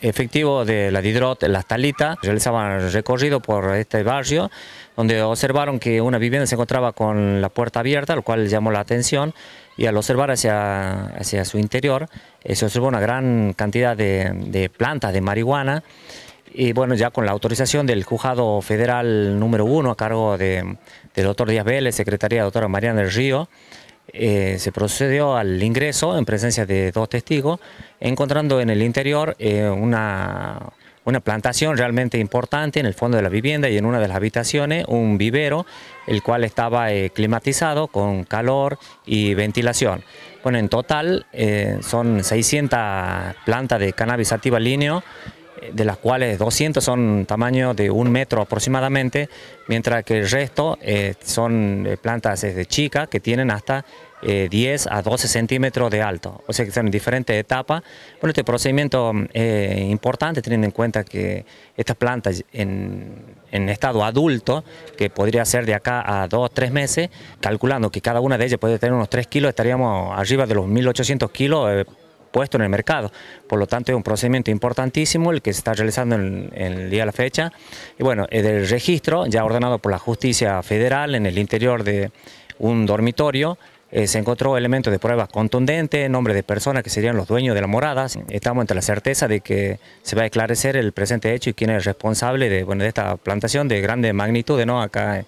Efectivo de la Didrot, las Talitas, realizaban recorrido por este barrio, donde observaron que una vivienda se encontraba con la puerta abierta, lo cual llamó la atención, y al observar hacia, hacia su interior, eh, se observó una gran cantidad de, de plantas de marihuana, y bueno, ya con la autorización del juzgado federal número uno a cargo de, del doctor Díaz Vélez, secretaria de doctora Mariana del Río, eh, se procedió al ingreso en presencia de dos testigos, encontrando en el interior eh, una, plantación realmente importante en el fondo de la vivienda y en una de las habitaciones, un vivero, el cual estaba eh, climatizado con calor y ventilación. Bueno, en total son 600 plantas de cannabis sativa líneo eh, de las cuales 200 son tamaño de un metro aproximadamente, mientras que el resto eh, son eh, plantas de este, chicas que tienen hasta 10 a 12 centímetros de alto, o sea que son diferentes etapas. Bueno, este procedimiento es importante teniendo en cuenta que estas plantas en, estado adulto, que podría ser de acá a 2 3 meses, calculando que cada una de ellas puede tener unos 3 kilos, estaríamos arriba de los 1.800 kilos puesto en el mercado. Por lo tanto, es un procedimiento importantísimo el que se está realizando en, el día de la fecha. Y bueno, el registro ya ordenado por la justicia federal en el interior de un dormitorio eh, se encontró elementos de pruebas contundentes, nombres de personas que serían los dueños de la morada. Estamos entre la certeza de que se va a esclarecer el presente hecho y quién es responsable de, bueno, de esta plantación de grande magnitud, ¿no? Acá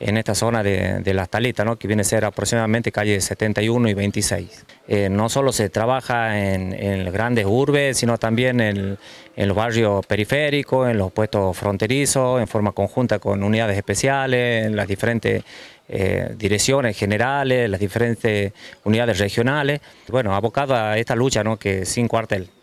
en esta zona de, de Las Talitas, ¿no? que viene a ser aproximadamente calle 71 y 26. Eh, no solo se trabaja en, en grandes urbes, sino también en, en, los barrios periféricos, en los puestos fronterizos, en forma conjunta con unidades especiales, en las diferentes eh, direcciones generales, las diferentes unidades regionales. Bueno, abocada a esta lucha ¿no? que sin cuartel.